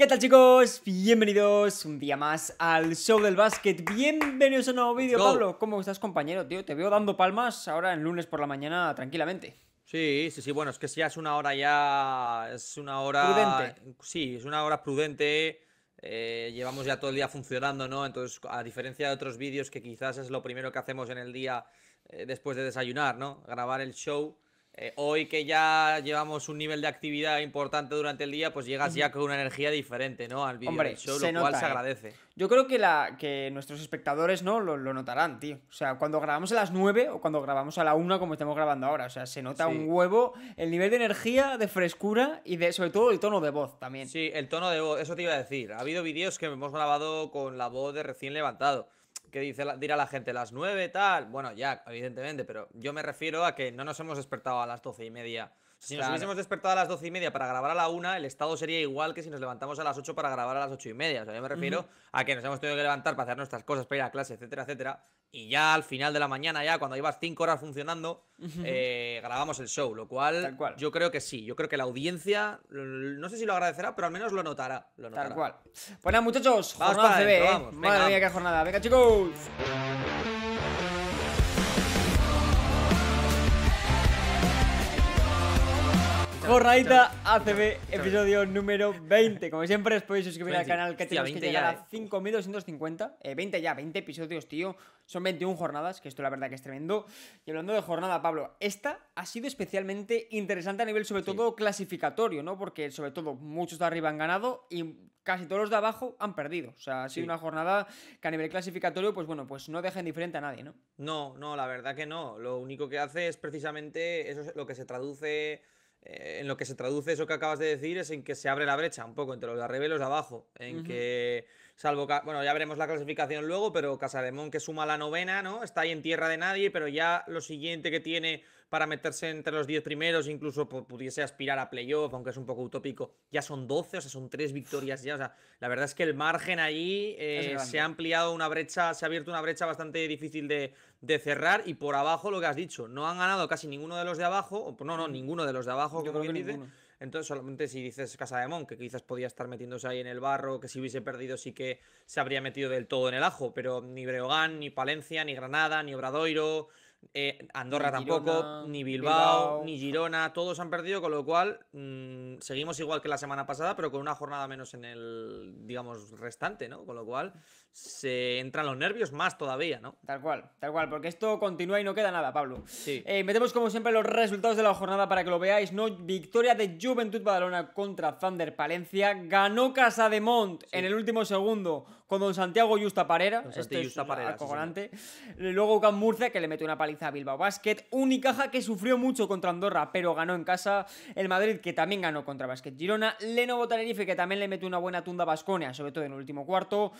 ¿Qué tal chicos? Bienvenidos un día más al show del básquet. Bienvenidos a un nuevo vídeo, Pablo. ¿Cómo estás, compañero? Tío, te veo dando palmas ahora en lunes por la mañana tranquilamente. Sí, sí, sí. Bueno, es que ya es una hora ya. Es una hora. Prudente. Sí, es una hora prudente. Eh, llevamos ya todo el día funcionando, ¿no? Entonces, a diferencia de otros vídeos que quizás es lo primero que hacemos en el día eh, después de desayunar, ¿no? Grabar el show. Eh, hoy que ya llevamos un nivel de actividad importante durante el día, pues llegas ya con una energía diferente, ¿no? Al video del lo cual se ¿eh? agradece. Yo creo que, la, que nuestros espectadores, ¿no? Lo, notarán, tío. O sea, cuando grabamos a las 9 o cuando grabamos a la 1 como estamos grabando ahora, o sea, se nota un huevo el nivel de energía, de frescura y de, sobre todo el tono de voz también. Sí, el tono de voz, eso te iba a decir. Ha habido vídeos que hemos grabado con la voz de recién levantado que dice la, dirá la gente, las 9 tal. Bueno, ya, evidentemente, pero yo me refiero a que no nos hemos despertado a las doce y media si nos hubiésemos despertado a las doce y media para grabar a la una, el estado sería igual que si nos levantamos a las 8 para grabar a las ocho y media. O sea, yo me refiero a que nos hemos tenido que levantar para hacer nuestras cosas, para ir a clase, etcétera, etcétera. Y ya al final de la mañana, ya cuando ibas cinco horas funcionando, eh, grabamos el show. Lo cual, yo creo que sí. Yo creo que la audiencia, no sé si lo agradecerá, pero al menos lo notará. Lo Tal cual. Pues muchachos, vamos jornada para CB, ¿eh? vamos, Madre mía, qué jornada. Venga, chicos. Raita ACB, episodio número 20. Como siempre, os podéis suscribir al canal que tenemos que llegar ya, a 5.250. 20 ya, 20 episodios, tío. Son 21 jornadas, que esto la verdad que es tremendo. Y hablando de jornada, Pablo, esta ha sido especialmente interesante a nivel sobre todo clasificatorio, ¿no? Porque sobre todo muchos de arriba han ganado y casi todos los de abajo han perdido. O sea, ha sido una jornada que a nivel clasificatorio, pues bueno, pues no deja diferente a nadie, ¿no? No, no, la verdad que no. Lo único que hace es precisamente eso es lo que se traduce eh, en lo que se traduce eso que acabas de decir es en que se abre la brecha un poco entre los de arriba y los de abajo. En que, salvo, bueno, ya veremos la clasificación luego, pero Casademón que suma la novena, ¿no? Está ahí en tierra de nadie, pero ya lo siguiente que tiene para meterse entre los 10 primeros, incluso pudiese aspirar a playoff, aunque es un poco utópico, ya son 12, o sea, son 3 victorias ya. sea, la verdad es que el margen ahí eh, se ha ampliado una brecha, se ha abierto una brecha bastante difícil de, cerrar. Y por abajo, lo que has dicho, no han ganado casi ninguno de los de abajo, o, no, no, mm. ninguno de los de abajo, Entonces, solamente si dices Casa de Mon, que quizás podía estar metiéndose ahí en el barro, que si hubiese perdido sí que se habría metido del todo en el ajo, pero ni Breogán, ni Palencia, ni Granada, ni Obradoiro, eh, Andorra tampoco, ni Bilbao, ni Girona, todos han perdido, con lo cual mm, seguimos igual que la semana pasada, pero con una jornada menos en el, digamos, restante, ¿no? Con lo cual se entran los nervios más todavía, ¿no? Tal cual, tal cual, porque esto continúa y no queda nada, Pablo. Sí. Eh, metemos como siempre los resultados de la jornada para que lo veáis, ¿no? Victoria de Juventud Badalona contra Thunder Palencia. Ganó Casa de Mont en el último segundo con don Santiago Justa Parera. este Parera, Luego Can Murcia, que le mete una paliza a Bilbao Basket. Unicaja, que sufrió mucho contra Andorra, pero ganó en casa. El Madrid, que también ganó contra Basket Girona. Lenovo Tenerife, que también le mete una buena tunda a Basconia, sobre todo en el último cuarto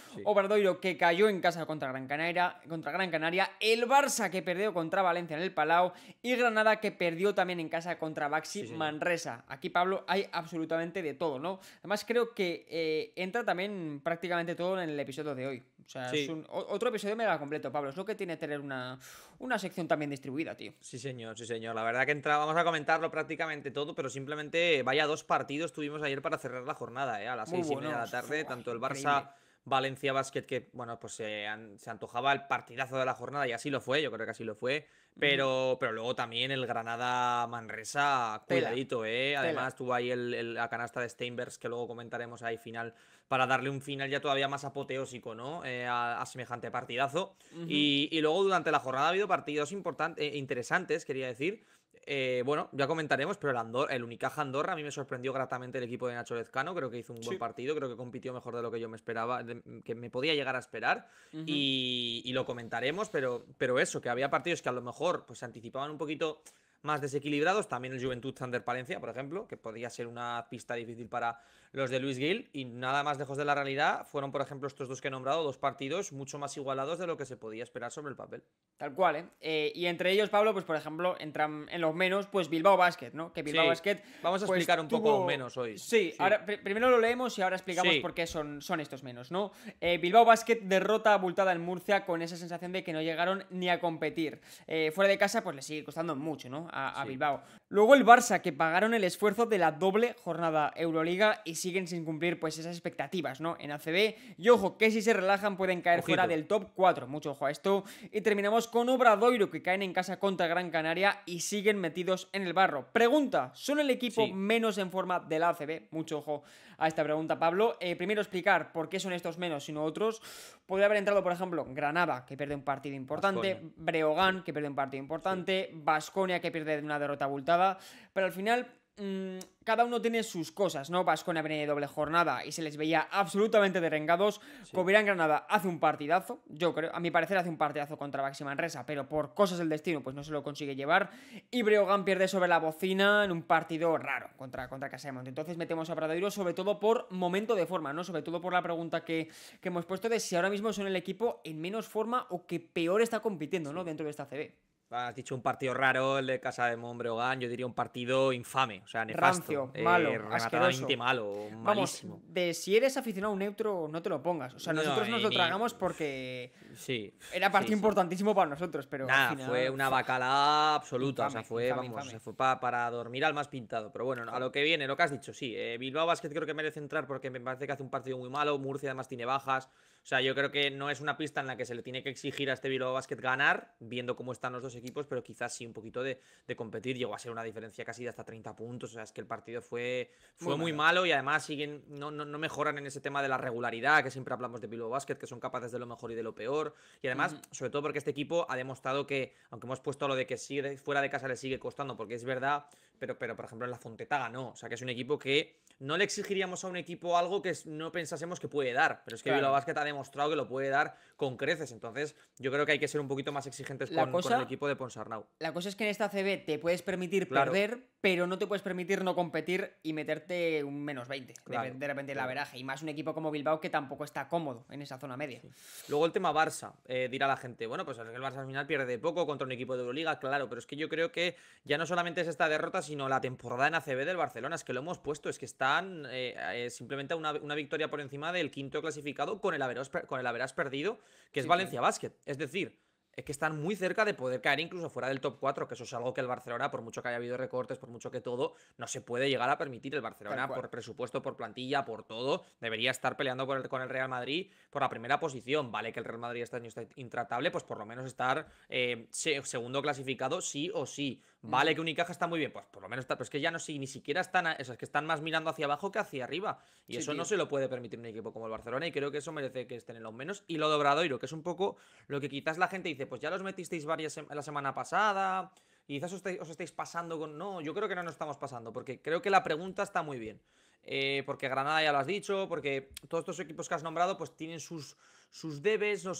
que cayó en casa contra Gran, Canaria, contra Gran Canaria, el Barça que perdió contra Valencia en el Palau y Granada que perdió también en casa contra Baxi Manresa. Aquí, Pablo, hay absolutamente de todo, ¿no? Además, creo que eh, entra también prácticamente todo en el episodio de hoy. O sea, es un, otro episodio mega completo, Pablo. Es lo que tiene tener una, una sección también distribuida, tío. Sí, señor, sí, señor. La verdad que entra, vamos a comentarlo prácticamente todo, pero simplemente vaya dos partidos tuvimos ayer para cerrar la jornada, ¿eh? A las seis y media de la tarde, tanto el Barça. Valencia Basket, que bueno, pues se, antojaba el partidazo de la jornada y así lo fue, yo creo que así lo fue. Pero, pero luego también el Granada Manresa, cuidadito, ¿eh? Además, tuvo ahí la canasta de Steinbergs, que luego comentaremos ahí final, para darle un final ya todavía más apoteósico, ¿no? Eh, a, semejante partidazo. y, luego durante la jornada ha habido partidos importantes, eh, interesantes, quería decir. Eh, bueno, ya comentaremos, pero el, Andor el Unicaja Andorra a mí me sorprendió gratamente el equipo de Nacho Lezcano. Creo que hizo un buen partido, creo que compitió mejor de lo que yo me esperaba, que me podía llegar a esperar. y, lo comentaremos, pero, pero eso, que había partidos que a lo mejor pues, se anticipaban un poquito más desequilibrados. También el Juventud Thunder Palencia, por ejemplo, que podría ser una pista difícil para los de Luis Gil. Y nada más lejos de la realidad, fueron, por ejemplo, estos dos que he nombrado, dos partidos mucho más igualados de lo que se podía esperar sobre el papel. Tal cual, ¿eh? eh y entre ellos, Pablo, pues por ejemplo, entran en los menos, pues Bilbao Basket, ¿no? Que Bilbao Basket. Vamos a pues, explicar un poco menos hoy. Sí, ahora primero lo leemos y ahora explicamos por qué son, son estos menos, ¿no? Eh, Bilbao Basket derrota abultada en Murcia con esa sensación de que no llegaron ni a competir. Eh, fuera de casa, pues le sigue costando mucho, ¿no? A, Bilbao. Luego el Barça, que pagaron el esfuerzo de la doble jornada Euroliga y siguen sin cumplir pues esas expectativas, ¿no? En ACB. Y ojo, que si se relajan pueden caer fuera del top 4. Mucho ojo a esto. Y terminamos con Obradoiro, que caen en casa contra Gran Canaria y siguen metidos en el barro. Pregunta, ¿son el equipo menos en forma del ACB? Mucho ojo a esta pregunta, Pablo. Eh, primero explicar por qué son estos menos sino no otros. Podría haber entrado, por ejemplo, Granada, que pierde un partido importante, Breogán, que pierde un partido importante, Vasconia, que pierde una derrota abultada, pero al final Mm, cada uno tiene sus cosas, ¿no? Vasconia viene de doble jornada y se les veía absolutamente derengados. Sí. Granada hace un partidazo, yo creo, a mi parecer hace un partidazo contra en resa pero por cosas del destino pues no se lo consigue llevar. Y Breogán pierde sobre la bocina en un partido raro contra, contra Casemont. Entonces metemos a Bradoiro sobre todo por momento de forma, ¿no? Sobre todo por la pregunta que, que hemos puesto de si ahora mismo son el equipo en menos forma o que peor está compitiendo, ¿no? Dentro de esta CB. Has dicho un partido raro, el de Casa de Mombreogán. Yo diría un partido infame, o sea, nefasto. Rancio, eh, malo, asqueroso. malo, malísimo. Vamos, de si eres aficionado neutro, no te lo pongas. O sea, nosotros nos lo tragamos porque. Sí. Era partido importantísimo para nosotros, pero. Nada, fue una bacala absoluta. o sea, fue, vamos, fue para, para dormir al más pintado. Pero bueno, a lo que viene, lo que has dicho, sí. Eh, Bilbao Basket creo que merece entrar porque me parece que hace un partido muy malo. Murcia además tiene bajas. O sea, yo creo que no es una pista en la que se le tiene que exigir a este Bilbao Basket ganar, viendo cómo están los dos equipos, pero quizás sí un poquito de, competir. Llegó a ser una diferencia casi de hasta 30 puntos. O sea, es que el partido fue, fue muy, malo y además siguen, no, no, mejoran en ese tema de la regularidad, que siempre hablamos de Bilbao Basket, que son capaces de lo mejor y de lo peor. Y además, sobre todo porque este equipo ha demostrado que, aunque hemos puesto lo de que sigue, fuera de casa le sigue costando, porque es verdad pero, pero por ejemplo en la Fontetaga no. O sea, que es un equipo que no le exigiríamos a un equipo algo que no pensásemos que puede dar. Pero es que Bilbao Basket ha demostrado que lo puede dar con creces. Entonces, yo creo que hay que ser un poquito más exigentes con, el equipo de Ponsarnau. La cosa es que en esta CB te puedes permitir perder, pero no te puedes permitir no competir y meterte un menos 20 de, repente el veraje... Y más un equipo como Bilbao que tampoco está cómodo en esa zona media. Luego el tema Barça. Eh, dirá la gente, bueno, pues el Barça al final pierde poco contra un equipo de Euroliga, claro. Pero es que yo creo que ya no solamente es esta derrota, sino la temporada en ACB del Barcelona. Es que lo hemos puesto, es que están eh, eh, simplemente una, victoria por encima del quinto clasificado con el haberás con el perdido, que es Valencia Basket. Es decir, es que están muy cerca de poder caer incluso fuera del top 4, que eso es algo que el Barcelona, por mucho que haya habido recortes, por mucho que todo, no se puede llegar a permitir. El Barcelona, por presupuesto, por plantilla, por todo, debería estar peleando con el Real Madrid por la primera posición. Vale que el Real Madrid este año está intratable, pues por lo menos estar eh, segundo clasificado sí o sí. Vale, que Unicaja está muy bien, pues por lo menos está, pero es que ya no si ni siquiera están, a, es que están más mirando hacia abajo que hacia arriba. Y eso no se lo puede permitir un equipo como el Barcelona y creo que eso merece que estén en los menos. Y lo de Obradoiro, que es un poco lo que quizás la gente dice, pues ya los metisteis varias la semana pasada, y quizás os os estáis pasando con... No, yo creo que no nos estamos pasando, porque creo que la pregunta está muy bien. Eh, porque Granada ya lo has dicho, porque todos estos equipos que has nombrado pues tienen sus, sus debes, su,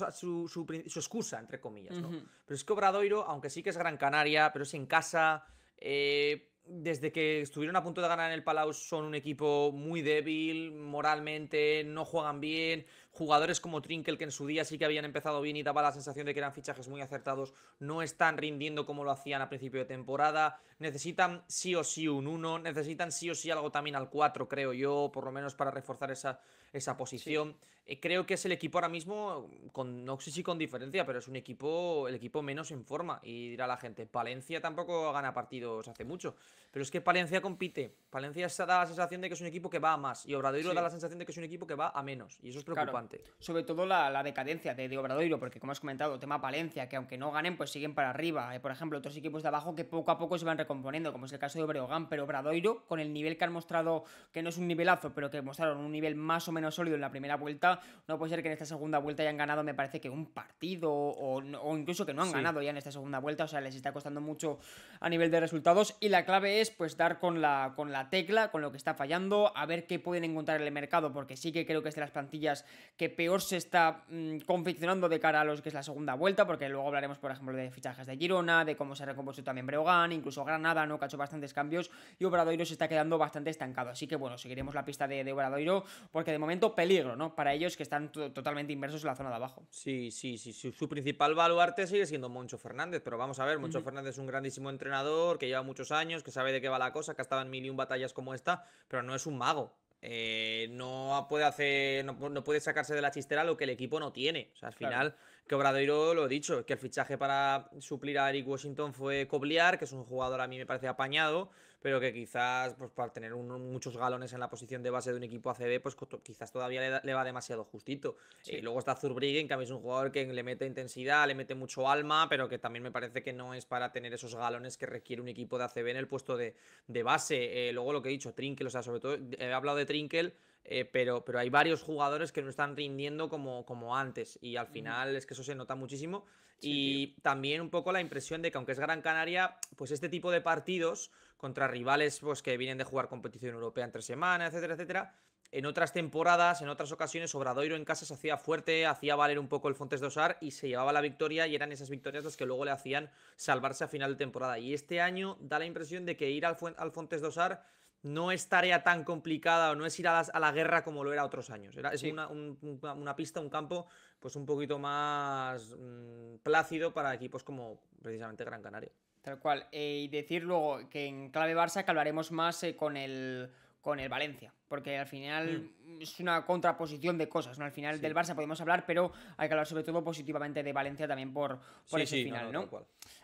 su, excusa, entre comillas, Pero es que Obradoiro, aunque sí que es Gran Canaria, pero es en casa, eh, desde que estuvieron a punto de ganar en el Palau son un equipo muy débil moralmente, no juegan bien, Jugadores como Trinkel, que en su día sí que habían empezado bien y daba la sensación de que eran fichajes muy acertados, no están rindiendo como lo hacían a principio de temporada. Necesitan sí o sí un 1, necesitan sí o sí algo también al 4, creo yo, por lo menos para reforzar esa, esa posición. Eh, creo que es el equipo ahora mismo, con, no sé si con diferencia, pero es un equipo, el equipo menos en forma. Y dirá la gente, Palencia tampoco gana partidos hace mucho. Pero es que Palencia compite. Palencia da la sensación de que es un equipo que va a más. Y Obradoiro da la sensación de que es un equipo que va a menos. Y eso es preocupante. Sobre todo la, decadencia de, de, Obradoiro, porque como has comentado, tema Palencia, que aunque no ganen, pues siguen para arriba. Eh, por ejemplo, otros equipos de abajo que poco a poco se van recomponiendo, como es el caso de Obreogán Pero Obradoiro, con el nivel que han mostrado, que no es un nivelazo, pero que mostraron un nivel más o menos sólido en la primera vuelta, no puede ser que en esta segunda vuelta hayan ganado, me parece que un partido o, incluso que no han ganado ya en esta segunda vuelta. O sea, les está costando mucho a nivel de resultados. Y la clave es pues dar con la, con la tecla, con lo que está fallando, a ver qué pueden encontrar en el mercado, porque sí que creo que es de las plantillas que peor se está mm, confeccionando de cara a los que es la segunda vuelta, porque luego hablaremos, por ejemplo, de fichajes de Girona, de cómo se ha recompuesto también Breogán, incluso Granada, ¿no? Que ha hecho bastantes cambios y Obradoiro se está quedando bastante estancado. Así que bueno, seguiremos la pista de, de Obradoiro, porque de momento peligro, ¿no? Para ellos que están totalmente inversos en la zona de abajo. Sí, sí, sí. Su, principal baluarte sigue siendo Moncho Fernández, pero vamos a ver, Moncho Fernández es un grandísimo entrenador que lleva muchos años, que sabe de qué va la cosa, que ha estado en mil y un batallas como esta, pero no es un mago. Eh, no puede hacer, no, puede sacarse de la chistera lo que el equipo no tiene. O sea, al final que Obradoiro lo he dicho, que el fichaje para suplir a Eric Washington fue Cobliar, que es un jugador a mí me parece apañado, pero que quizás pues, para tener muchos galones en la posición de base de un equipo ACB, pues quizás todavía le, va demasiado justito. Y eh, luego está Zurbriggen, que a mí es un jugador que le mete intensidad, le mete mucho alma, pero que también me parece que no es para tener esos galones que requiere un equipo de ACB en el puesto de, base. Eh, luego lo que he dicho, Trinkel, o sea, sobre todo he hablado de Trinkel eh, pero, hay varios jugadores que no están rindiendo como, antes y al mm. final es que eso se nota muchísimo y también un poco la impresión de que aunque es Gran Canaria, pues este tipo de partidos contra rivales pues, que vienen de jugar competición europea entre semana, etcétera, etcétera, en otras temporadas, en otras ocasiones, Obradoiro en casa se hacía fuerte, hacía valer un poco el Fontes dosar y se llevaba la victoria y eran esas victorias las que luego le hacían salvarse a final de temporada. Y este año da la impresión de que ir al, Fontes d'Osar no es tarea tan complicada o no es ir a, la guerra como lo era otros años. Era, es una, una, pista, un campo, pues un poquito más mm, plácido para equipos como precisamente Gran Canaria. Tal cual. Eh, y decir luego que en clave Barça que hablaremos más eh, con, el, con el Valencia porque al final hmm. es una contraposición de cosas. ¿no? Al final del Barça podemos hablar, pero hay que hablar sobre todo positivamente de Valencia también por, por ese final, ¿no?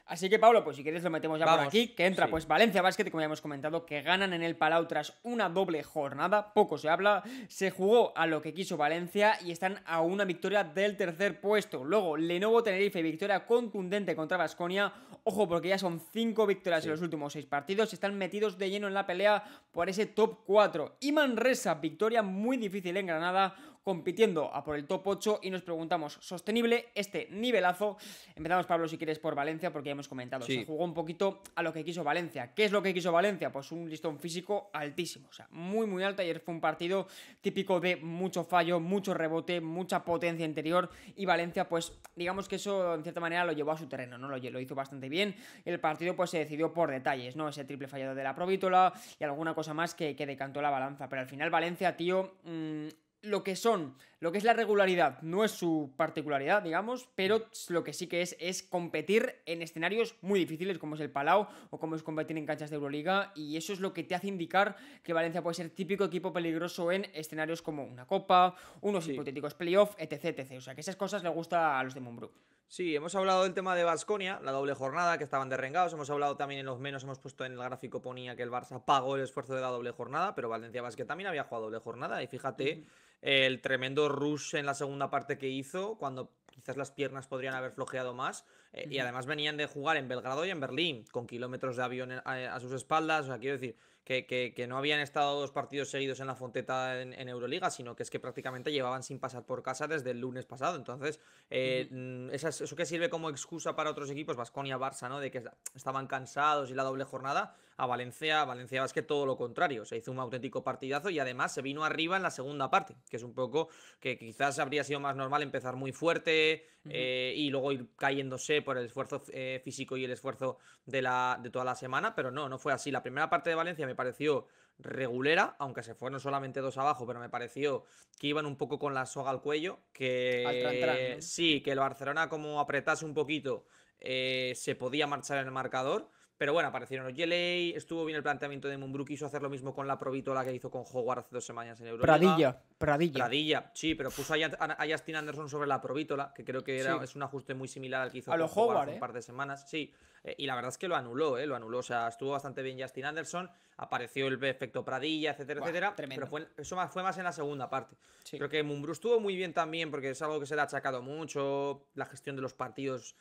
Así que, Pablo, pues si quieres lo metemos ya por aquí, que entra pues Valencia Basket, como ya hemos comentado, que ganan en el Palau tras una doble jornada, poco se habla, se jugó a lo que quiso Valencia y están a una victoria del tercer puesto. Luego, Lenovo Tenerife, victoria contundente contra Vasconia. Ojo, porque ya son cinco victorias en los últimos seis partidos, están metidos de lleno en la pelea por ese top 4. Y Resa, victoria muy difícil en Granada, compitiendo a por el top 8 y nos preguntamos, ¿sostenible este nivelazo? Empezamos, Pablo, si quieres, por Valencia, porque ya hemos comentado, se jugó un poquito a lo que quiso Valencia. ¿Qué es lo que quiso Valencia? Pues un listón físico altísimo, o sea, muy, muy alto. Ayer fue un partido típico de mucho fallo, mucho rebote, mucha potencia interior y Valencia, pues digamos que eso en cierta manera lo llevó a su terreno, ¿no? Lo, hizo bastante bien. El partido pues se decidió por detalles, ¿no? Ese triple fallado de la Provítola y alguna cosa más que, decantó la balanza. Pero al final Valencia, tío, mm, lo que son, lo que es la regularidad, no es su particularidad, digamos, pero mm. lo que sí que es es competir en escenarios muy difíciles como es el Palau o como es competir en canchas de Euroliga y eso es lo que te hace indicar que Valencia puede ser típico equipo peligroso en escenarios como una copa, unos hipotéticos playoffs, etc, O sea, que esas cosas le gusta a los de Monbrook. Sí, hemos hablado del tema de Vasconia, la doble jornada, que estaban derrengados. Hemos hablado también en los menos, hemos puesto en el gráfico, ponía que el Barça pagó el esfuerzo de la doble jornada, pero Valencia Basket también había jugado doble jornada. Y fíjate el tremendo rush en la segunda parte que hizo, cuando quizás las piernas podrían haber flojeado más. Eh, y además venían de jugar en Belgrado y en Berlín, con kilómetros de avión eh, a, sus espaldas. O sea, quiero decir que, no habían estado dos partidos seguidos en la Fonteta en, Euroliga, sino que es que prácticamente llevaban sin pasar por casa desde el lunes pasado. Entonces, eh, mm, eso que sirve como excusa para otros equipos, Vasconia, Barça, ¿no? De que estaban cansados y la doble jornada a Valencia, Valencia que todo lo contrario, se hizo un auténtico partidazo y además se vino arriba en la segunda parte, que es un poco que quizás habría sido más normal empezar muy fuerte eh, y luego ir cayéndose por el esfuerzo eh, físico y el esfuerzo de, la, de toda la semana, pero no, no fue así. La primera parte de Valencia me pareció regulera, aunque se fueron solamente dos abajo, pero me pareció que iban un poco con la soga al cuello, que sí, que el Barcelona como apretase un poquito eh, se podía marchar en el marcador pero bueno, aparecieron los estuvo bien el planteamiento de Mumbrú, quiso hacer lo mismo con la Provítola que hizo con Howard hace dos semanas en Europa. Pradilla, Pradilla. Pradilla, sí, pero puso a, Justin Anderson sobre la Provítola, que creo que era, es un ajuste muy similar al que hizo con Howard, hace un ¿eh? par de semanas. Sí, eh, y la verdad es que lo anuló, eh, lo anuló. O sea, estuvo bastante bien Justin Anderson, apareció el efecto Pradilla, etcétera, etcétera. Pero eso más, fue más en la segunda parte. Creo que Mumbrú estuvo muy bien también, porque es algo que se le ha achacado mucho, la gestión de los partidos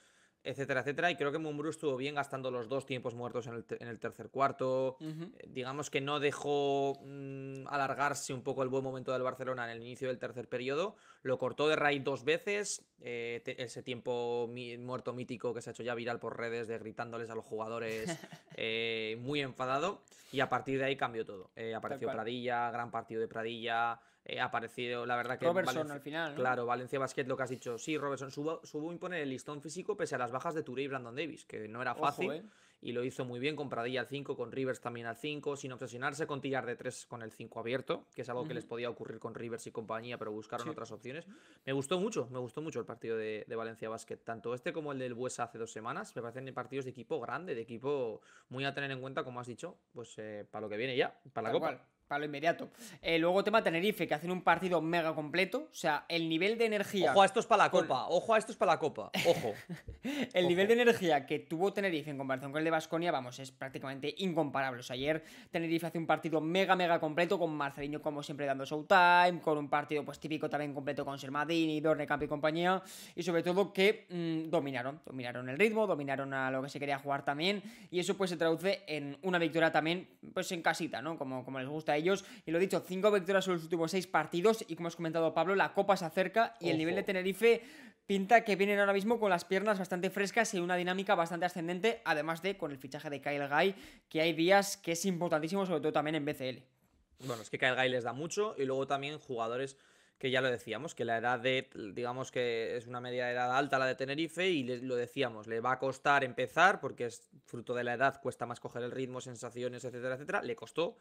etcétera, etcétera. Y creo que Mumbrú estuvo bien gastando los dos tiempos muertos en el, tercer cuarto. Eh, digamos que no dejó mm, alargarse un poco el buen momento del Barcelona en el inicio del tercer periodo. Lo cortó de raíz dos veces. Eh, ese tiempo muerto mítico que se ha hecho ya viral por redes de gritándoles a los jugadores eh, muy enfadado. Y a partir de ahí cambió todo. apareció Pradilla, gran partido de Pradilla ha eh, aparecido, la verdad que... Robertson al final. Claro, Valencia Basket lo que has dicho. Sí, Robertson subo, subo imponer el listón físico pese a las bajas de Ture y Brandon Davis, que no era fácil. Eh. Y lo hizo muy bien con Pradilla al 5, con Rivers también al 5, sin obsesionarse con tirar de 3 con el 5 abierto, que es algo que les podía ocurrir con Rivers y compañía, pero buscaron otras opciones. Me gustó mucho, me gustó mucho el partido de, Valencia Basket, tanto este como el del Buesa hace dos semanas. Me parecen partidos de equipo grande, de equipo muy a tener en cuenta, como has dicho, pues eh, para lo que viene ya, para la Copa. Para lo inmediato. Eh, luego tema Tenerife, que hacen un partido mega completo. O sea, el nivel de energía. Ojo a esto es para la copa. Ojo a esto es para la copa. Ojo. el nivel de energía que tuvo Tenerife en comparación con el de Basconia, vamos, es prácticamente incomparable. O sea, ayer Tenerife hace un partido mega, mega completo con Marcelino, como siempre, dando showtime. Con un partido, pues típico también completo con Sermadini, Dornecamp y compañía. Y sobre todo que mm, dominaron. Dominaron el ritmo, dominaron a lo que se quería jugar también. Y eso, pues, se traduce en una victoria también, pues en casita, ¿no? Como, como les gusta ellos. Y lo he dicho, cinco victorias en los últimos seis partidos. Y como has comentado, Pablo, la Copa se acerca y el nivel de Tenerife pinta que vienen ahora mismo con las piernas bastante frescas y una dinámica bastante ascendente, además de con el fichaje de Kyle Guy, que hay días que es importantísimo, sobre todo también en BCL. Bueno, es que Kyle Guy les da mucho y luego también jugadores que ya lo decíamos, que la edad de, digamos que es una media de edad alta la de Tenerife y lo decíamos, le va a costar empezar porque es fruto de la edad, cuesta más coger el ritmo, sensaciones, etcétera, etcétera, le costó.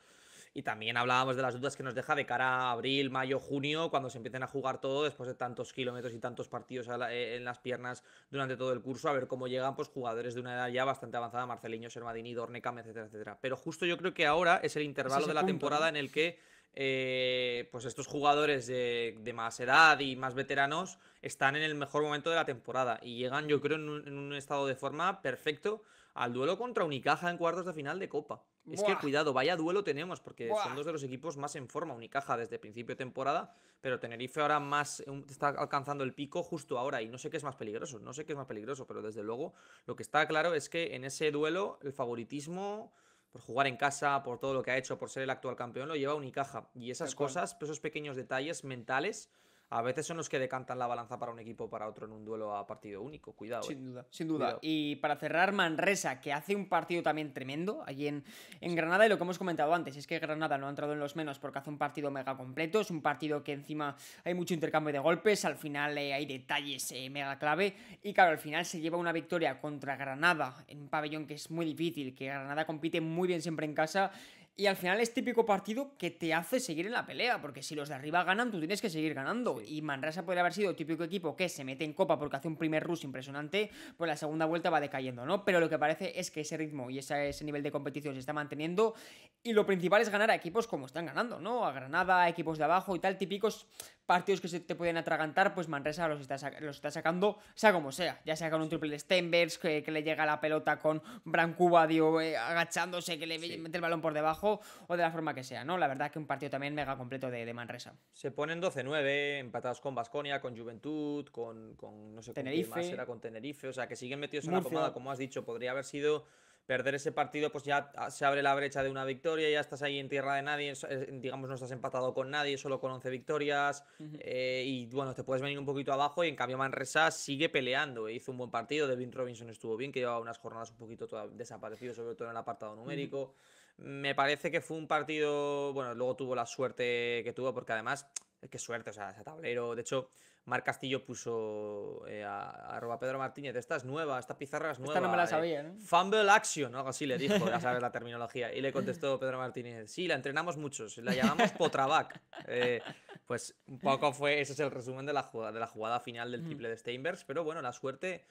Y también hablábamos de las dudas que nos deja de cara a abril, mayo, junio, cuando se empiecen a jugar todo después de tantos kilómetros y tantos partidos eh, en las piernas durante todo el curso, a ver cómo llegan pues, jugadores de una edad ya bastante avanzada, Marceliño, Sermadini, Dornecam, etcétera, etcétera. Pero justo yo creo que ahora es el intervalo de la temporada en el que eh, pues estos jugadores de, más edad y más veteranos están en el mejor momento de la temporada y llegan, yo creo, en un estado de forma perfecto al duelo contra Unicaja en cuartos de final de Copa. Es que cuidado, vaya duelo tenemos, porque son dos de los equipos más en forma. Unicaja desde principio de temporada, pero Tenerife ahora más está alcanzando el pico justo ahora. Y no sé qué es más peligroso, no sé qué es más peligroso, pero desde luego lo que está claro es que en ese duelo el favoritismo por jugar en casa, por todo lo que ha hecho, por ser el actual campeón, lo lleva Unicaja. Y esas cosas, esos pequeños detalles mentales, a veces son los que decantan la balanza para un equipo o para otro en un duelo a partido único. Cuidado. Sin eh. duda, sin duda. Y para cerrar, Manresa, que hace un partido también tremendo allí en, Granada. Y lo que hemos comentado antes es que Granada no ha entrado en los menos porque hace un partido mega completo. Es un partido que encima hay mucho intercambio de golpes. Al final eh, hay detalles eh, mega clave. Y claro, al final se lleva una victoria contra Granada en un pabellón que es muy difícil, que Granada compite muy bien siempre en casa y al final es típico partido que te hace seguir en la pelea, porque si los de arriba ganan, tú tienes que seguir ganando. Y Manresa podría haber sido típico equipo que se mete en copa porque hace un primer rush impresionante, pues la segunda vuelta va decayendo, ¿no? Pero lo que parece es que ese ritmo y ese, ese nivel de competición se está manteniendo. Y lo principal es ganar a equipos como están ganando, ¿no? A Granada, a equipos de abajo y tal, típicos partidos que se te pueden atragantar, pues Manresa los está, los está sacando, sea como sea. Ya sea con un triple de Stenbergs, que, le llega la pelota con Brancuba, eh, agachándose, que le mete el balón por debajo, o de la forma que sea, ¿no? La verdad que un partido también mega completo de, Manresa. Se ponen 12-9, empatados con Basconia, con Juventud, con, con no sé Tenerife. más era, con Tenerife, o sea, que siguen metidos en la pomada, como has dicho, podría haber sido perder ese partido, pues ya se abre la brecha de una victoria, ya estás ahí en tierra de nadie, eh, digamos, no estás empatado con nadie, solo con 11 victorias, eh, y bueno, te puedes venir un poquito abajo y en cambio Manresa sigue peleando, eh, hizo un buen partido, Devin Robinson estuvo bien, que llevaba unas jornadas un poquito desaparecido, sobre todo en el apartado numérico. Me parece que fue un partido, bueno, luego tuvo la suerte que tuvo, porque además eh, qué suerte, o sea, ese tablero. De hecho, Marc Castillo puso eh, a, arroba Pedro Martínez, esta es nueva, esta pizarra es nueva. Esta no me la eh, sabía, eh, ¿no? Fumble Action, algo así le dijo, ya sabes la terminología. Y le contestó Pedro Martínez, sí, la entrenamos muchos, la llamamos potrabac pues un poco fue, ese es el resumen de la, jugada, de la jugada final del mm. triple de Steinbergs, pero bueno, la suerte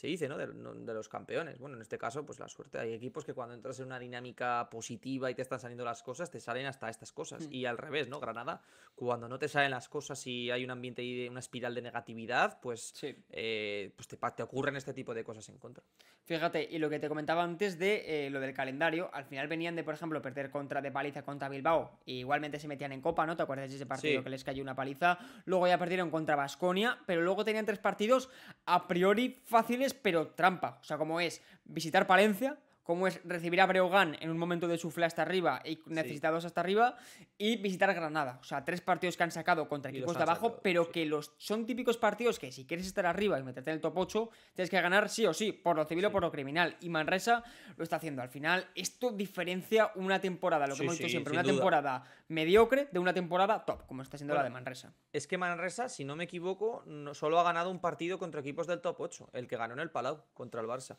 se dice, ¿no? De, los campeones. Bueno, en este caso, pues la suerte. Hay equipos que cuando entras en una dinámica positiva y te están saliendo las cosas, te salen hasta estas cosas. Hmm. Y al revés, ¿no? Granada, cuando no te salen las cosas y hay un ambiente y una espiral de negatividad, pues, eh, pues te, te, ocurren este tipo de cosas en contra. Fíjate, y lo que te comentaba antes de eh, lo del calendario, al final venían de, por ejemplo, perder contra de paliza contra Bilbao. igualmente se metían en Copa, ¿no? ¿Te acuerdas de ese partido que les cayó una paliza? Luego ya perdieron contra Basconia, pero luego tenían tres partidos a priori fáciles pero trampa. O sea, como es visitar Palencia, como es recibir a Breogán en un momento de sufla hasta arriba y necesitados hasta arriba, y visitar Granada. O sea, tres partidos que han sacado contra equipos de abajo, pero que los son típicos partidos que si quieres estar arriba y meterte en el top 8, tienes que ganar sí o sí, por lo civil o por lo criminal. Y Manresa lo está haciendo. Al final, esto diferencia una temporada, lo que hemos dicho siempre, una temporada mediocre de una temporada top, como está haciendo la de Manresa. Es que Manresa, si no me equivoco, solo ha ganado un partido contra equipos del top 8, el que ganó en el Palau contra el Barça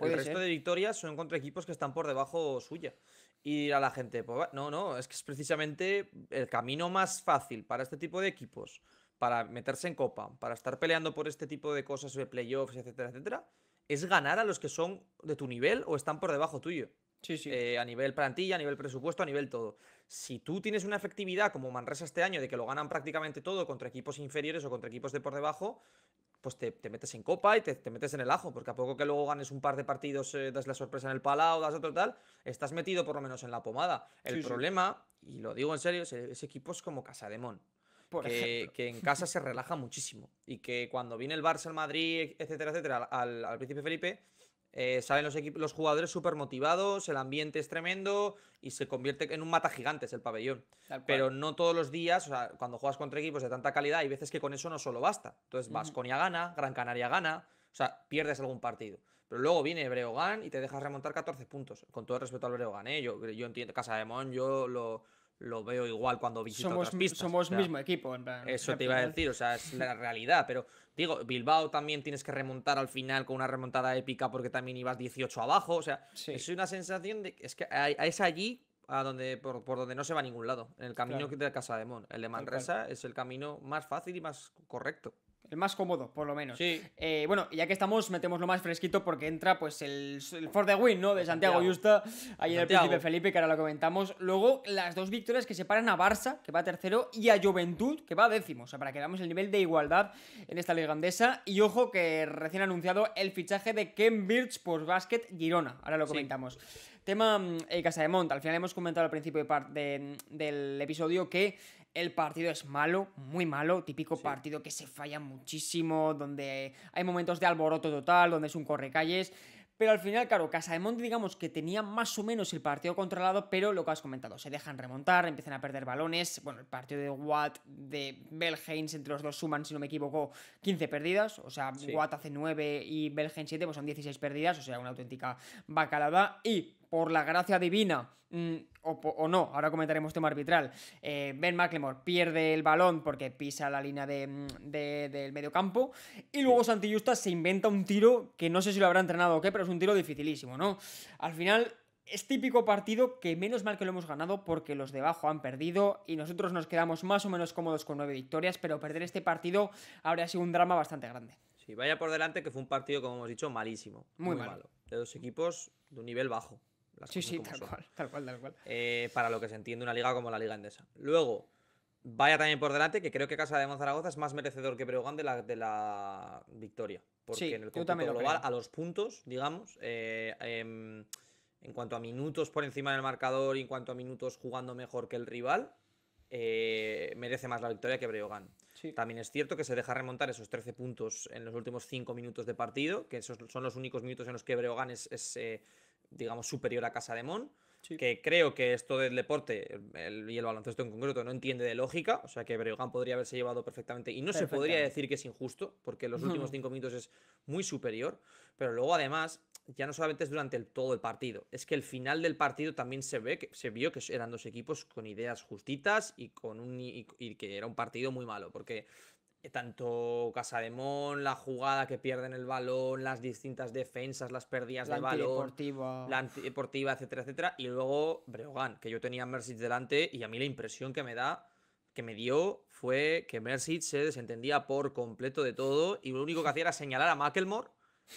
el resto de victorias son contra equipos que están por debajo suya. Y a la gente, pues, no, no, es que es precisamente el camino más fácil para este tipo de equipos, para meterse en copa, para estar peleando por este tipo de cosas de playoffs, etcétera, etcétera, es ganar a los que son de tu nivel o están por debajo tuyo. Sí, sí. Eh, a nivel plantilla, a nivel presupuesto, a nivel todo. Si tú tienes una efectividad como Manresa este año de que lo ganan prácticamente todo contra equipos inferiores o contra equipos de por debajo, pues te, metes en copa y te, metes en el ajo, porque a poco que luego ganes un par de partidos, eh, das la sorpresa en el palao das otro tal, estás metido por lo menos en la pomada. El problema, y lo digo en serio, ese, equipo es como Casademón. Que, que, en casa se relaja muchísimo. Y que cuando viene el Barça, el Madrid, etcétera, etcétera, al, al Príncipe Felipe, eh, Saben los, los jugadores súper motivados, el ambiente es tremendo y se convierte en un mata gigantes el pabellón. Pero no todos los días, cuando juegas contra equipos de tanta calidad, hay veces que con eso no solo basta. Entonces, Vasconia gana, Gran Canaria gana, o sea, pierdes algún partido. Pero luego viene Breogán y te dejas remontar 14 puntos. Con todo el respeto al Breogán, ¿eh? yo, yo entiendo Casa de Mon, yo lo, veo igual cuando visito somos, otras Somos mismo equipo, en Eso te iba a decir, o sea, es la realidad, pero Digo, Bilbao también tienes que remontar al final con una remontada épica porque también ibas 18 abajo. O sea, es una sensación de que es, que es allí a donde, por, donde no se va a ningún lado. En el camino que te Casa de Mon. El de Manresa es el camino más fácil y más correcto el más cómodo, por lo menos. Eh, bueno, ya que estamos, metemos lo más fresquito porque entra pues el, Ford the Win, ¿no? De Santiago Justa, ahí el Príncipe Felipe, que ahora lo comentamos. Luego, las dos victorias que separan a Barça, que va tercero, y a Juventud, que va décimo. O sea, para que veamos el nivel de igualdad en esta liga andesa. Y ojo que recién anunciado el fichaje de Ken Birch por Basket Girona. Ahora lo comentamos. Tema mm, eh, Casa de Monta. Al final hemos comentado al principio de, mm, del episodio que el partido es malo, muy malo, típico partido que se falla muchísimo, donde hay momentos de alboroto total, donde es un correcalles. Pero al final, claro, Casa Monte, digamos que tenía más o menos el partido controlado, pero lo que has comentado, se dejan remontar, empiezan a perder balones. Bueno, el partido de Watt, de Belhains, entre los dos suman, si no me equivoco, 15 perdidas. O sea, Watt hace 9 y Belgen 7, pues son 16 perdidas, o sea, una auténtica bacalada. Y por la gracia divina, mm, o, no, ahora comentaremos tema arbitral, eh, Ben McLemore pierde el balón porque pisa la línea mm, del medio campo, y luego Santi se inventa un tiro que no sé si lo habrá entrenado o qué, pero es un tiro dificilísimo, ¿no? Al final es típico partido que menos mal que lo hemos ganado porque los de abajo han perdido y nosotros nos quedamos más o menos cómodos con nueve victorias, pero perder este partido habría sido un drama bastante grande. Sí, vaya por delante que fue un partido, como hemos dicho, malísimo. Muy, malo. De dos equipos de un nivel bajo sí, sí, tal cual, tal cual, tal cual. Eh, para lo que se entiende una liga como la Liga Endesa. Luego, vaya también por delante que creo que Casa de Monzaragoza es más merecedor que Breogán de la, de la victoria. Porque en el conjunto global, a los puntos, digamos, eh, em, en cuanto a minutos por encima del marcador y en cuanto a minutos jugando mejor que el rival, eh, merece más la victoria que Breogán. También es cierto que se deja remontar esos 13 puntos en los últimos 5 minutos de partido, que esos son los únicos minutos en los que Breogán es digamos, superior a Casa de Mon. Que creo que esto del deporte y el baloncesto en concreto no entiende de lógica. O sea que Breogán podría haberse llevado perfectamente. Y no se podría decir que es injusto, porque los últimos cinco minutos es muy superior. Pero luego, además, ya no solamente es durante todo el partido, es que el final del partido también se ve que se vio que eran dos equipos con ideas justitas y con un y que era un partido muy malo, porque eh, tanto Casademón, la jugada que pierden el balón, las distintas defensas, las pérdidas de balón, la deportiva etcétera, etcétera. Y luego Breogán, que yo tenía a delante y a mí la impresión que me da, que me dio, fue que mercedes se desentendía por completo de todo y lo único que hacía era señalar a McElmore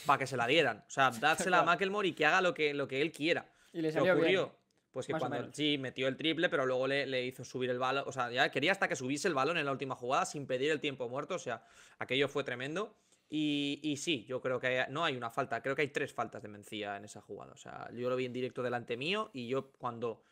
para que se la dieran. O sea, dársela a McElmore y que haga lo que, lo que él quiera. Y le salió ocurrió? Pues que cuando, sí, metió el triple, pero luego le, hizo subir el balón. O sea, ya quería hasta que subiese el balón en la última jugada sin pedir el tiempo muerto. O sea, aquello fue tremendo. Y, sí, yo creo que no hay una falta. Creo que hay tres faltas de Mencía en esa jugada. O sea, yo lo vi en directo delante mío y yo cuando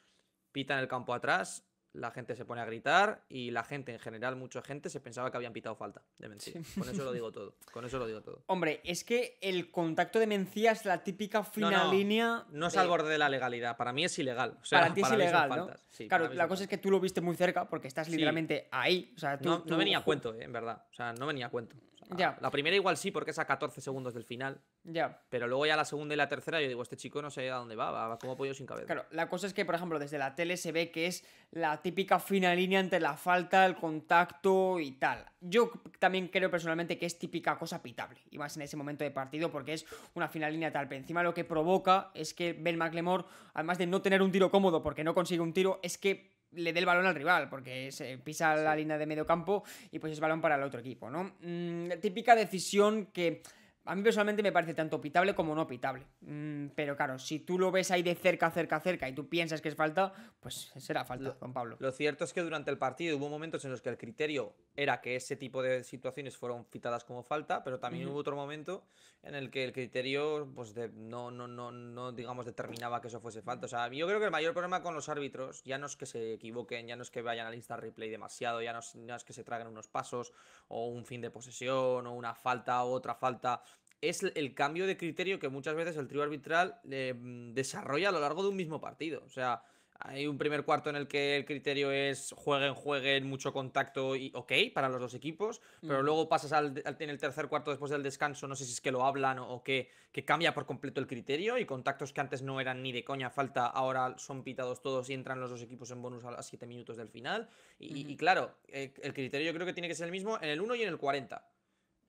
pita en el campo atrás, la gente se pone a gritar y la gente en general, mucha gente, se pensaba que habían pitado falta de Mencía. Con eso lo digo todo. Con eso lo digo todo. Hombre, es que el contacto de Mencías es la típica final línea. No es al borde de la legalidad. Para mí es ilegal. para ti es ilegal, claro, la cosa es que tú lo viste muy cerca porque estás literalmente ahí. no, venía a cuento, eh, en verdad. O sea, no venía a cuento. Ah, ya. La primera igual sí, porque es a 14 segundos del final. Ya. Pero luego ya la segunda y la tercera, yo digo, este chico no sé a dónde va, va como pollo sin cabeza. Claro, la cosa es que, por ejemplo, desde la tele se ve que es la típica final línea entre la falta, el contacto y tal. Yo también creo personalmente que es típica cosa pitable, y más en ese momento de partido, porque es una final línea tal. Pero encima lo que provoca es que Ben McLemore, además de no tener un tiro cómodo porque no consigue un tiro, es que le dé el balón al rival, porque se pisa la línea de medio campo y pues es balón para el otro equipo, ¿no? Mm, típica decisión que a mí personalmente me parece tanto pitable como no pitable. Mm, pero claro, si tú lo ves ahí de cerca, cerca, cerca y tú piensas que es falta, pues será falta, Juan Pablo. Lo cierto es que durante el partido hubo momentos en los que el criterio era que ese tipo de situaciones fueron citadas como falta, pero también hubo otro momento en el que el criterio pues no, no, no, no, digamos, determinaba que eso fuese falta. O sea, yo creo que el mayor problema con los árbitros ya no es que se equivoquen, ya no es que vayan a lista Replay demasiado, ya no es, que se traguen unos pasos o un fin de posesión o una falta o otra falta es el cambio de criterio que muchas veces el trío arbitral em, desarrolla a lo largo de un mismo partido. O sea, hay un primer cuarto en el que el criterio es jueguen, jueguen, mucho contacto y ok para los dos equipos, pero luego pasas al, en el tercer cuarto después del descanso, no sé si es que lo hablan o, que, cambia por completo el criterio y contactos que antes no eran ni de coña falta, ahora son pitados todos y entran los dos equipos en bonus a las 7 minutos del final. Y, claro, eh, el criterio yo creo que tiene que ser el mismo en el 1 y en el 40.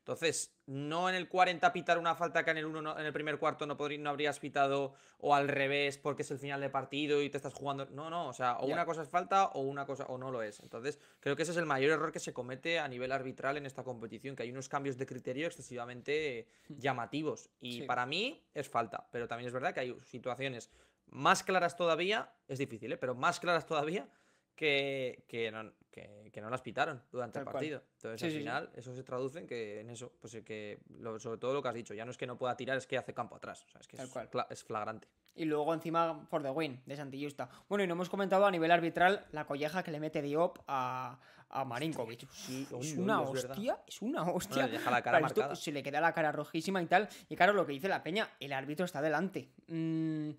Entonces, no en el 40 pitar una falta que en el, uno en el primer cuarto no, podría no habrías pitado o al revés porque es el final de partido y te estás jugando. No, no, o sea, o una cosa es falta o una cosa o no lo es. Entonces, creo que ese es el mayor error que se comete a nivel arbitral en esta competición, que hay unos cambios de criterio excesivamente hmm. llamativos. Y para mí es falta, pero también es verdad que hay situaciones más claras todavía, es difícil, ¿eh? pero más claras todavía que, no, las pitaron durante el partido. Entonces, al final, eso se traduce en que en eso, pues que sobre todo lo que has dicho, ya no es que no pueda tirar, es que hace campo atrás. es que es, flagrante. Y luego encima for the win de Santillista. Bueno, y no hemos comentado a nivel arbitral la colleja que le mete Diop a, a Marinkovic. es, una hostia, es una hostia. le deja la cara se le queda la cara rojísima y tal. Y claro, lo que dice la peña, el árbitro está delante. Mm,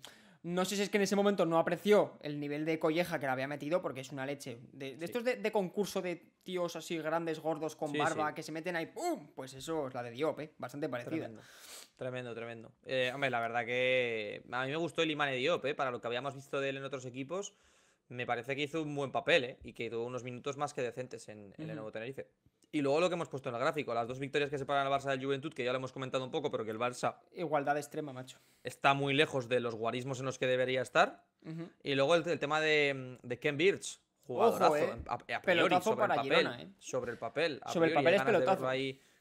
no sé si es que en ese momento no apreció el nivel de colleja que le había metido, porque es una leche. De, estos de, concurso de tíos así grandes, gordos, con barba, que se meten ahí, ¡pum! Pues eso es la de Diop, ¿eh? Bastante parecida. Tremendo, tremendo. Eh, hombre, la verdad que a mí me gustó el imán de Diop, ¿eh? Para lo que habíamos visto de él en otros equipos, me parece que hizo un buen papel, ¿eh? Y que tuvo unos minutos más que decentes en, el nuevo Tenerife. Y luego lo que hemos puesto en el gráfico, las dos victorias que separan al Barça del Juventud, que ya lo hemos comentado un poco, pero que el Barça. Igualdad extrema, macho. Está muy lejos de los guarismos en los que debería estar. Y luego el, tema de, de Ken Birch, jugadorazo. Eh. a, priori, sobre, para el papel, eh. sobre el papel. sobre el papel. es pelotazo.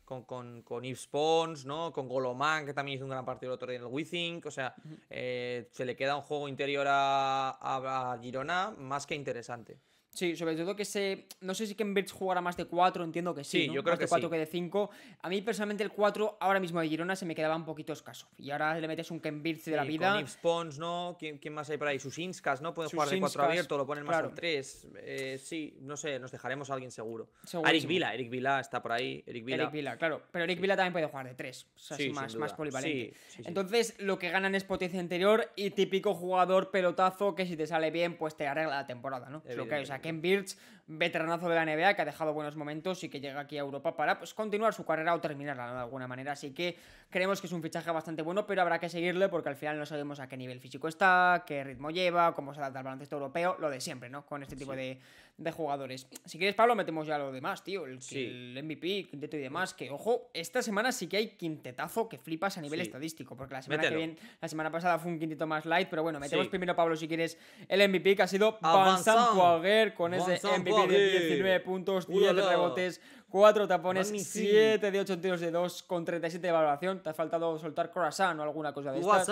Con, con, con, Yves Pons, ¿no? Con Goloman, que también hizo un gran partido el otro día en el Withink. O sea, eh, se le queda un juego interior a, a Girona más que interesante. Sí, sobre todo que se. No sé si Birch jugará más de 4, entiendo que sí. ¿no? yo creo más de 4 que de 5. A mí personalmente el 4 ahora mismo de Girona se me quedaba un poquito escaso. Y ahora le metes un Ken Birch de la vida. Con Yves ¿no? ¿Quién, más hay por ahí? Sus Inscas, ¿no? Pueden jugar de 4 abierto, lo ponen más de 3. Eh, sí, no sé, nos dejaremos a alguien seguro. Eric Vila, Eric Vila está por ahí. Eric Vila, Eric Vila claro. Pero Eric Vila también puede jugar de 3. O sea, es más, más polivalente. Entonces, lo que ganan es potencia interior y típico jugador pelotazo que si te sale bien, pues te arregla la temporada, ¿no? lo que hay. Ken Birch veteranazo de la NBA que ha dejado buenos momentos y que llega aquí a Europa para pues, continuar su carrera o terminarla de alguna manera. Así que creemos que es un fichaje bastante bueno, pero habrá que seguirle porque al final no sabemos a qué nivel físico está, qué ritmo lleva, cómo se adapta al baloncesto europeo, lo de siempre, ¿no? Con este tipo de, jugadores. Si quieres, Pablo, metemos ya lo demás, tío. El, MVP, quinteto y demás, que ojo, esta semana sí que hay quintetazo que flipas a nivel estadístico, porque la semana que viene, la semana pasada fue un quintito más light, pero bueno, metemos primero, Pablo, si quieres, el MVP que ha sido Van Poirier con ese MVP 19 puntos, 10 rebotes, 4 tapones, 7 de 8 tiros de 2 con 37 de valoración. Te ha faltado soltar Corazán o alguna cosa de estas.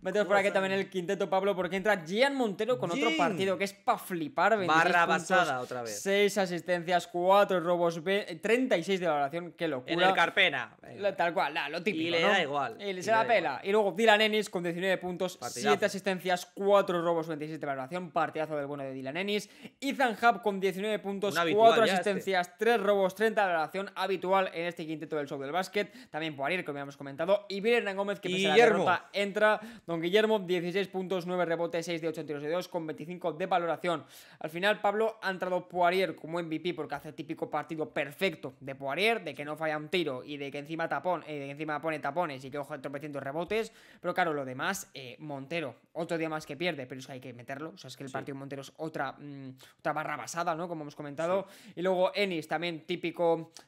Metemos por aquí también el quinteto, Pablo, porque entra Gian Montero con otro partido que es para flipar. Barra basada otra vez. 6 asistencias, 4 robos, 36 de valoración. Qué locura. En el Carpena. Tal cual, lo típico. Y le da igual. Y, se la pela. Y luego Dylan Ennis con 19 puntos, 7 asistencias, 4 robos, 27 de valoración. Partidazo del bueno de Dylan Ennis. Ethan Hub con 19 puntos, 4 este. asistencias, 3 robos, 30 la relación habitual en este quinteto del show del básquet. También Poirier, como habíamos comentado, y viene Hernán Gómez, que pese la derrota, entra. Don Guillermo, 16 puntos, 9 rebotes, 6 de 8 tiros de 2, con 25 de valoración. Al final, Pablo ha entrado Poirier como MVP porque hace típico partido perfecto de Poirier, de que no falla un tiro y de que encima, tapón, eh, de encima pone tapones y que ojo tropeciendo rebotes. Pero claro, lo demás, eh, Montero, otro día más que pierde, pero es que hay que meterlo. O sea, es que el partido Montero es otra, mm, otra barra basada, ¿no? Como hemos comentado. Y luego Ennis, también típico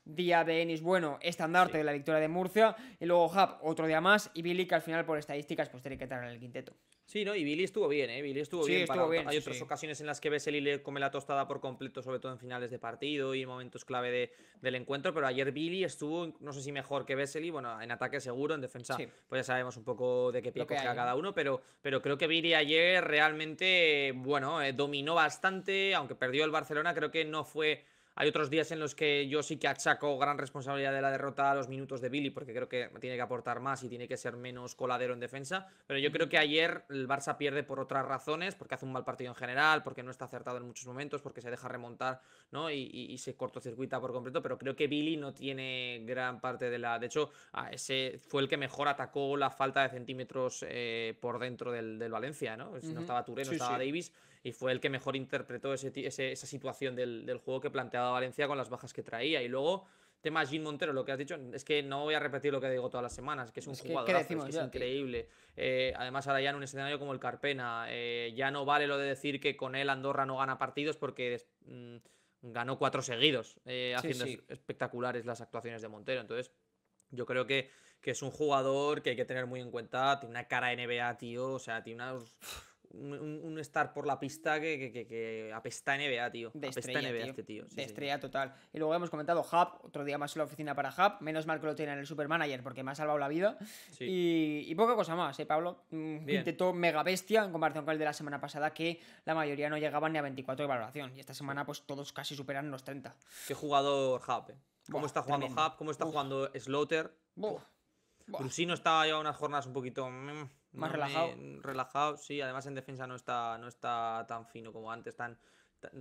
día de Enis Bueno, estandarte de la victoria de Murcia, y luego Hub otro día más, y Billy que al final por estadísticas pues tiene que entrar en el quinteto. Sí, ¿no? Y Billy estuvo bien, ¿eh? Billy estuvo bien. Hay otras ocasiones en las que Veseli le come la tostada por completo, sobre todo en finales de partido y momentos clave del encuentro, pero ayer Billy estuvo, no sé si mejor que Veseli, bueno, en ataque seguro, en defensa, pues ya sabemos un poco de qué pico coge cada uno, pero, pero creo que Billy ayer realmente, bueno, eh, dominó bastante, aunque perdió el Barcelona, creo que no fue hay otros días en los que yo sí que achaco gran responsabilidad de la derrota a los minutos de Billy, porque creo que tiene que aportar más y tiene que ser menos coladero en defensa. Pero yo creo que ayer el Barça pierde por otras razones, porque hace un mal partido en general, porque no está acertado en muchos momentos, porque se deja remontar ¿no? y, y, se cortocircuita por completo. Pero creo que Billy no tiene gran parte de la. De hecho, ese fue el que mejor atacó la falta de centímetros eh, por dentro del, Valencia, ¿no? No estaba Touré, no estaba Davis y fue el que mejor interpretó ese, esa situación del, juego que planteaba Valencia con las bajas que traía. Y luego, tema Jim Montero, lo que has dicho, es que no voy a repetir lo que digo todas las semanas, que es un jugador que es increíble. Eh, además, ahora ya en un escenario como el Carpena, eh, ya no vale lo de decir que con él Andorra no gana partidos porque... Mm, ganó cuatro seguidos, eh, haciendo espectaculares las actuaciones de Montero. Entonces, yo creo que, que, es un jugador que hay que tener muy en cuenta. Tiene una cara NBA, tío. O sea, tiene una un, star estar por la pista que, que, que, apesta NBA, tío. De apesta estrella, NBA tío. este tío. de estrella total. Y luego hemos comentado Hub, otro día más en la oficina para Hub. Menos mal que lo tiene en el Supermanager porque me ha salvado la vida. Y, y, poca cosa más, ¿eh, Pablo? Mm, intentó mega bestia en comparación con el de la semana pasada que la mayoría no llegaban ni a 24 de valoración. Y esta semana pues todos casi superan los 30. Qué jugador Hub, eh? ¿Cómo está jugando Hub? ¿Cómo está jugando Slaughter? Buah. Buah. estaba ya unas jornadas un poquito... Mm, más relajado. relajado, sí. Además en defensa no está, no está tan fino como antes, tan,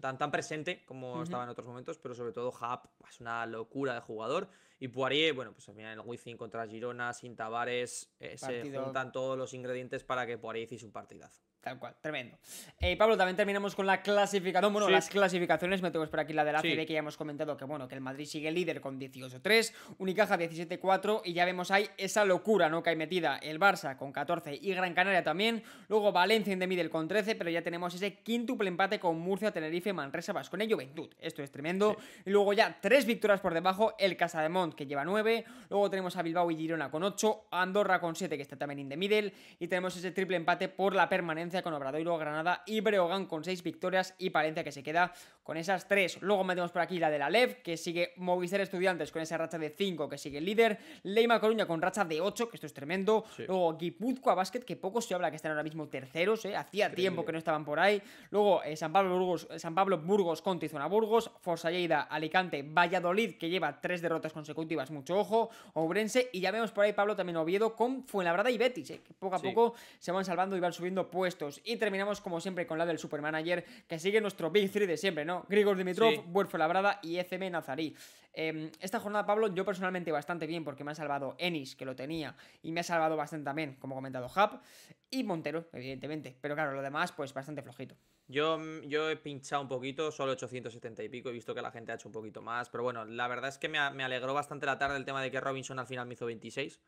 tan, tan presente como estaba en otros momentos, pero sobre todo hub es una locura de jugador. Y Poirier, bueno, pues también en el Wizzing contra Girona, sin Tavares, eh, se juntan todos los ingredientes para que Poirier hiciese un partidazo. Tal cual, tremendo. Eh, Pablo, también terminamos con la clasificación. Bueno, las clasificaciones, me tengo por aquí la de la que ya hemos comentado que bueno, que el Madrid sigue líder con 18-3, Unicaja 17-4 y ya vemos ahí esa locura, ¿no? Que hay metida el Barça con 14 y Gran Canaria también, luego Valencia en middle con 13, pero ya tenemos ese quíntuple empate con Murcia, Tenerife, Manresa, Vasconia y Juventud. Esto es tremendo. Y luego ya tres victorias por debajo, el Casa de Montt que lleva 9, luego tenemos a Bilbao y Girona con 8, Andorra con 7 que está también en middle y tenemos ese triple empate por la permanencia con Obrador luego Granada y Breogán con 6 victorias y Palencia que se queda con esas 3. Luego metemos por aquí la de la LEV que sigue Movistar Estudiantes con esa racha de 5 que sigue el líder, Leima Coruña con racha de 8 que esto es tremendo, luego Guipúzcoa Basket que poco se habla que están ahora mismo terceros, ¿eh? hacía tiempo que no estaban por ahí, luego eh, San Pablo Burgos, eh, San Pablo Burgos con Tizona Burgos, Forsalleida, Alicante, Valladolid que lleva 3 derrotas consecutivas, mucho ojo, Obrense y ya vemos por ahí Pablo también Oviedo con Fuenlabrada y Betis, que poco a poco se van salvando y van subiendo puestos y terminamos, como siempre, con la del supermanager, que sigue nuestro Big three de siempre, ¿no? Grigor Dimitrov, sí. Labrada y F.M. Nazarí. Em, esta jornada, Pablo, yo personalmente bastante bien, porque me ha salvado Enis, que lo tenía, y me ha salvado bastante también, como ha comentado Hub, y Montero, evidentemente. Pero claro, lo demás, pues bastante flojito. Yo, yo he pinchado un poquito, solo 870 y pico, he visto que la gente ha hecho un poquito más, pero bueno, la verdad es que me, me alegró bastante la tarde el tema de que Robinson al final me hizo 26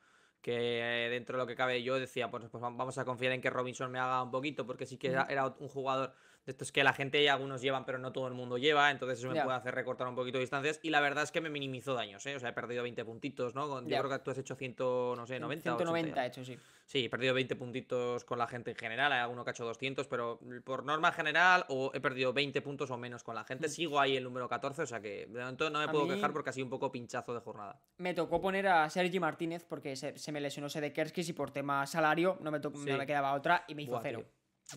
que eh, dentro de lo que cabe yo decía, pues, pues vamos a confiar en que Robinson me haga un poquito, porque sí que era, un jugador de es que la gente, algunos llevan, pero no todo el mundo lleva, entonces eso me puede hacer recortar un poquito de distancias. Y la verdad es que me minimizó daños, ¿eh? o sea, he perdido 20 puntitos, ¿no? Yo creo que tú has hecho 190. no sé, 90. 190 he hecho, sí. Sí, he perdido 20 puntitos con la gente en general, hay alguno que ha hecho 200, pero por norma general o he perdido 20 puntos o menos con la gente. Mm. Sigo ahí el número 14, o sea que no me puedo quejar porque ha sido un poco pinchazo de jornada. Me tocó poner a Sergi Martínez porque se, me lesionó Kerskis y por tema salario no me, quedaba otra y me hizo cero.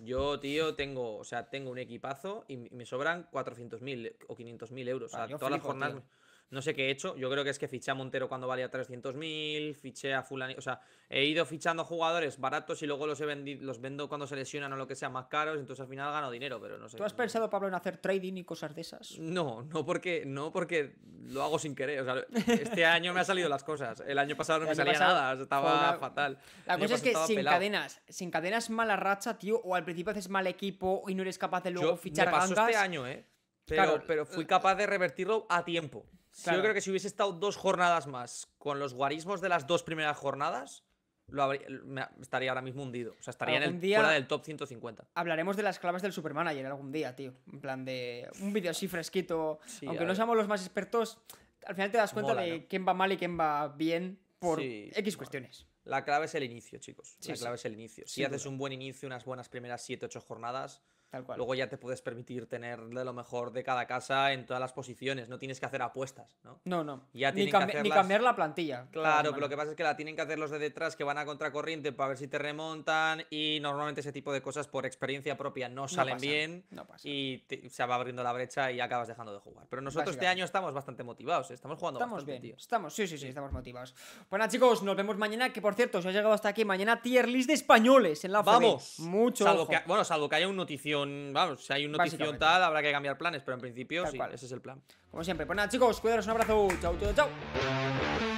Yo, tío, tengo, o sea, tengo un equipazo y, me sobran 400.000 eh, o 500.000 euros. o sea, todas las jornadas no sé qué he hecho. Yo creo que es que fiché a Montero cuando valía 300.000, fiché a Fulani. O sea, he ido fichando jugadores baratos y luego los, he los vendo cuando se lesionan o lo que sea más caros. Entonces al final gano dinero, pero no sé. ¿Tú has pensado, Pablo, en hacer trading y cosas de esas? No, no porque, no porque lo hago sin querer. este año me han salido las cosas. El año pasado no me salía nada, estaba fatal. La cosa es que sin cadenas, sin cadenas mala racha, tío, o al principio haces mal equipo y no eres capaz de luego fichar fichar me pasó este año, ¿eh? Pero, pero fui eh, capaz de revertirlo a tiempo. Yo creo que si hubiese estado dos jornadas más con los guarismos de las dos primeras jornadas, lo estaría ahora mismo hundido. O sea, estaría en el, fuera del top 150. Hablaremos de las claves del Supermanager algún día, tío. En plan de un vídeo así fresquito. Aunque no seamos los más expertos, al final te das cuenta de quién va mal y quién va bien por X cuestiones. La clave es el inicio, chicos. la clave es el inicio. Si haces un buen inicio, unas buenas primeras 7-8 jornadas Luego ya te puedes permitir tener lo mejor de cada casa en todas las posiciones. No tienes que hacer apuestas, ¿no? No, no. ni, cambiar la plantilla. Claro, pero lo que pasa es que la tienen que hacer los de detrás que van a contracorriente para ver si te remontan. Y normalmente ese tipo de cosas por experiencia propia no salen bien. Y se va abriendo la brecha y acabas dejando de jugar. Pero nosotros este año estamos bastante motivados. Estamos jugando estamos bien. Tío. Estamos, sí, sí, sí, estamos motivados. Bueno, chicos, nos vemos mañana. Que por cierto, si has llegado hasta aquí, mañana tier list de españoles en la Vamos. Mucho. bueno, salvo que haya un noticio vamos, si hay un noticiero, tal, habrá que cambiar planes, pero en principio ese es el plan. Como siempre, pues nada chicos, cuidaros, un abrazo, chao, chao, chao.